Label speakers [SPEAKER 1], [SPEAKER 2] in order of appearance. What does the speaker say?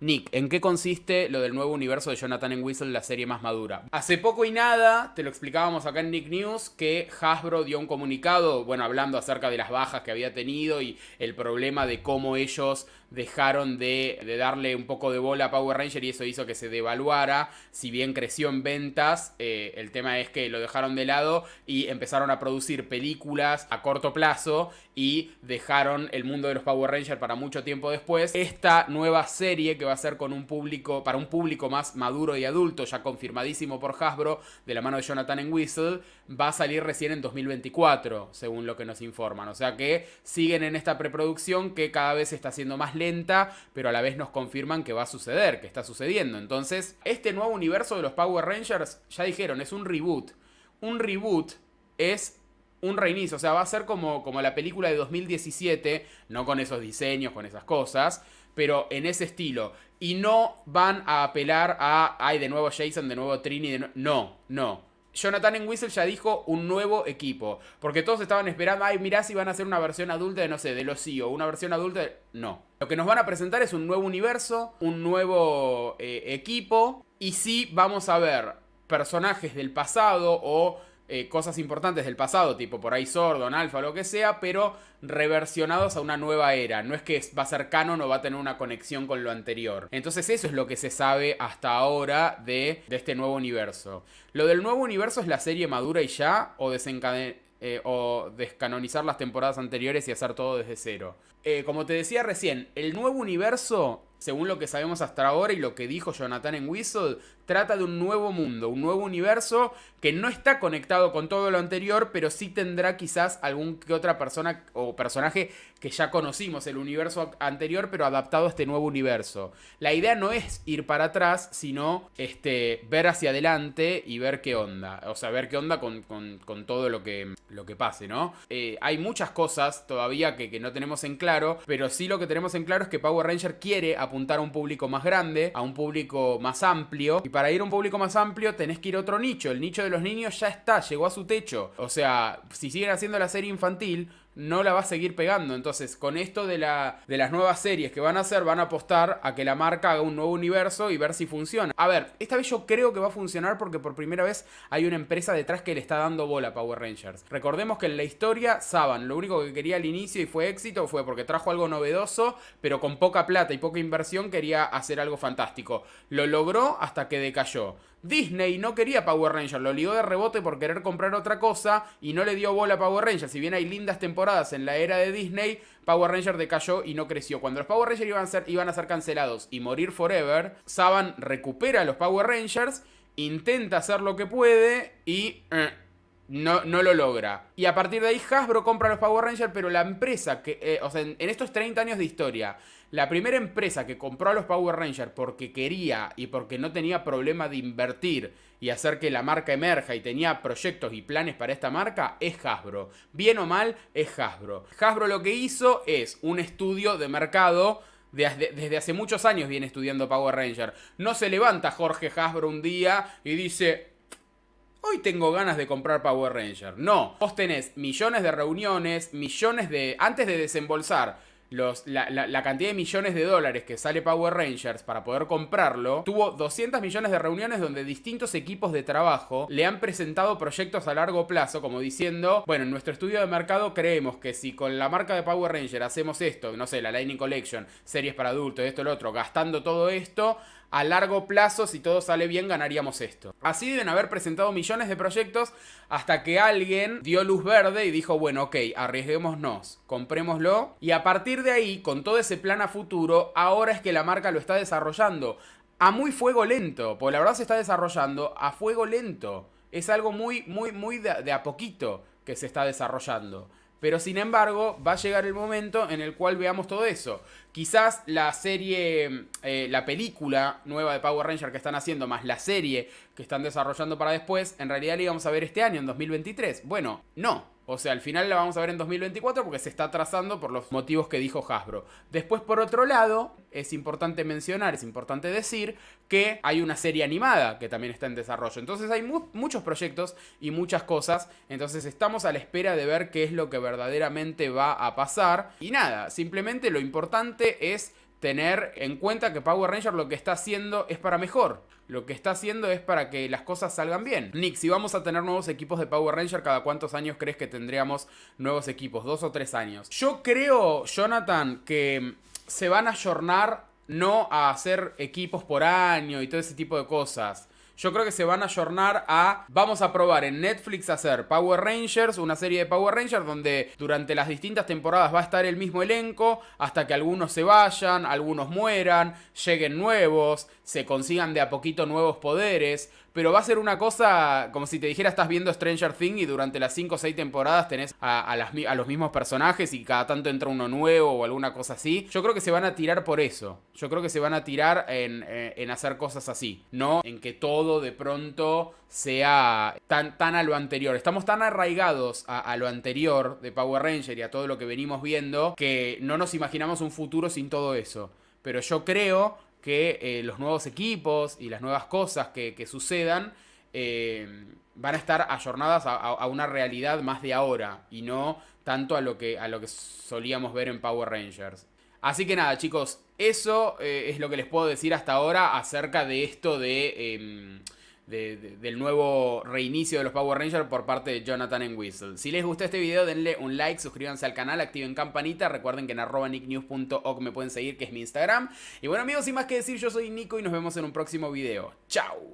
[SPEAKER 1] Nick, ¿en qué consiste lo del nuevo universo de Jonathan and la serie más madura? Hace poco y nada, te lo explicábamos acá en Nick News, que Hasbro dio un comunicado, bueno, hablando acerca de las bajas que había tenido y el problema de cómo ellos dejaron de, darle un poco de bola a Power Ranger y eso hizo que se devaluara. Si bien creció en ventas, eh, el tema es que lo dejaron de lado y empezaron a producir películas a corto plazo y dejaron el mundo de los Power Rangers para mucho tiempo después. Esta nueva serie que va a ser con un público, para un público más maduro y adulto, ya confirmadísimo por Hasbro, de la mano de Jonathan en Whistle, va a salir recién en 2024, según lo que nos informan. O sea que siguen en esta preproducción que cada vez está siendo más lenta, pero a la vez nos confirman que va a suceder, que está sucediendo. Entonces, este nuevo universo de los Power Rangers, ya dijeron, es un reboot. Un reboot es un reinicio. O sea, va a ser como, como la película de 2017, no con esos diseños, con esas cosas, pero en ese estilo. Y no van a apelar a, ay, de nuevo Jason, de nuevo Trini, no... no, Jonathan en Whistle ya dijo un nuevo equipo, porque todos estaban esperando, ay, mirá si van a hacer una versión adulta de, no sé, de los CEO, una versión adulta No. Lo que nos van a presentar es un nuevo universo, un nuevo eh, equipo, y sí vamos a ver personajes del pasado o eh, cosas importantes del pasado, tipo por ahí Sordon, Alpha, lo que sea, pero reversionados a una nueva era. No es que va a ser canon o va a tener una conexión con lo anterior. Entonces eso es lo que se sabe hasta ahora de, este nuevo universo. Lo del nuevo universo es la serie madura y ya, o eh, o descanonizar las temporadas anteriores y hacer todo desde cero. Eh, como te decía recién, el nuevo universo según lo que sabemos hasta ahora y lo que dijo Jonathan en Whistle, trata de un nuevo mundo, un nuevo universo que no está conectado con todo lo anterior, pero sí tendrá quizás algún que otra persona o personaje que ya conocimos, el universo anterior, pero adaptado a este nuevo universo. La idea no es ir para atrás, sino este, ver hacia adelante y ver qué onda. O sea, ver qué onda con, todo lo que, lo que pase, ¿no? Eh, hay muchas cosas todavía que, que no tenemos en claro, pero sí lo que tenemos en claro es que Power Ranger quiere apuntar a un público más grande, a un público más amplio. Y para ir a un público más amplio tenés que ir a otro nicho. El nicho de los niños ya está, llegó a su techo. O sea, si siguen haciendo la serie infantil, no la va a seguir pegando. Entonces, con esto de, la, de las nuevas series que van a hacer, van a apostar a que la marca haga un nuevo universo y ver si funciona. A ver, esta vez yo creo que va a funcionar porque por primera vez hay una empresa detrás que le está dando bola a Power Rangers. Recordemos que en la historia, Saban, lo único que quería al inicio y fue éxito fue porque trajo algo novedoso, pero con poca plata y poca inversión quería hacer algo fantástico. Lo logró hasta que decayó. Disney no quería Power Rangers, lo ligó de rebote por querer comprar otra cosa y no le dio bola a Power Rangers. Si bien hay lindas temporadas, en la era de Disney, Power Ranger decayó y no creció. Cuando los Power Rangers iban a ser, iban a ser cancelados y morir forever, Saban recupera a los Power Rangers, intenta hacer lo que puede y... Eh, no, lo logra. Y a partir de ahí Hasbro compra los Power Rangers, pero la empresa que, eh, o sea, en, estos 30 años de historia, la primera empresa que compró a los Power Rangers porque quería y porque no tenía problema de invertir y hacer que la marca emerja y tenía proyectos y planes para esta marca, es Hasbro. Bien o mal, es Hasbro. Hasbro lo que hizo es un estudio de mercado desde hace muchos años viene estudiando Power Ranger. No se levanta Jorge Hasbro un día y dice, hoy tengo ganas de comprar Power Ranger. No, vos tenés millones de reuniones, millones de... Antes de desembolsar la, cantidad de millones de dólares que sale Power Rangers para poder comprarlo, tuvo 200 millones de reuniones donde distintos equipos de trabajo le han presentado proyectos a largo plazo, como diciendo, bueno, en nuestro estudio de mercado creemos que si con la marca de Power Ranger hacemos esto, no sé, la Lightning Collection, series para adultos, esto, lo otro, gastando todo esto, a largo plazo, si todo sale bien, ganaríamos esto. Así deben haber presentado millones de proyectos hasta que alguien dio luz verde y dijo, bueno, ok, arriesguémonos, comprémoslo. Y a partir de ahí, con todo ese plan a futuro, ahora es que la marca lo está desarrollando. A muy fuego lento, porque la verdad se está desarrollando a fuego lento. Es algo muy, muy, muy de, de a poquito que se está desarrollando. Pero sin embargo, va a llegar el momento en el cual veamos todo eso. Quizás la serie, eh, la película nueva de Power Ranger que están haciendo, más la serie que están desarrollando para después, en realidad la íbamos a ver este año, en 2023. Bueno, no. O sea, al final la vamos a ver en 2024 porque se está trazando por los motivos que dijo Hasbro. Después, por otro lado, es importante mencionar, es importante decir que hay una serie animada que también está en desarrollo. Entonces hay muchos proyectos y muchas cosas. Entonces estamos a la espera de ver qué es lo que verdaderamente va a pasar. Y nada, simplemente lo importante es tener en cuenta que Power Ranger lo que está haciendo es para mejor. Lo que está haciendo es para que las cosas salgan bien. Nick, si vamos a tener nuevos equipos de Power Ranger, ¿cada cuántos años crees que tendríamos nuevos equipos? ¿Dos o tres años? Yo creo, Jonathan, que mm, se van a jornar no a hacer equipos por año y todo ese tipo de cosas yo creo que se van a jornar a. Vamos a probar en Netflix hacer Power Rangers, una serie de Power Rangers donde durante las distintas temporadas va a estar el mismo elenco, hasta que algunos se vayan, algunos mueran, lleguen nuevos, se consigan de a poquito nuevos poderes. Pero va a ser una cosa como si te dijera estás viendo Stranger Things y durante las 5 o 6 temporadas tenés a, los mismos personajes y cada tanto entra uno nuevo o alguna cosa así. Yo creo que se van a tirar por eso. Yo creo que se van a tirar en, eh, en hacer cosas así, no en que todo de pronto sea tan, a lo anterior. Estamos tan arraigados a, lo anterior de Power Ranger y a todo lo que venimos viendo que no nos imaginamos un futuro sin todo eso. Pero yo creo que eh, los nuevos equipos y las nuevas cosas que, sucedan eh, van a estar ayornadas a, a, una realidad más de ahora y no tanto a lo que, a lo que solíamos ver en Power Rangers. Así que nada, chicos, eso eh, es lo que les puedo decir hasta ahora acerca de esto de, em, del nuevo reinicio de los Power Rangers por parte de Jonathan and Whistle. Si les gustó este video, denle un like, suscríbanse al canal, activen campanita. Recuerden que en arroba nicknews.org me pueden seguir, que es mi Instagram. Y bueno, amigos, sin más que decir, yo soy Nico y nos vemos en un próximo video. ¡Chao!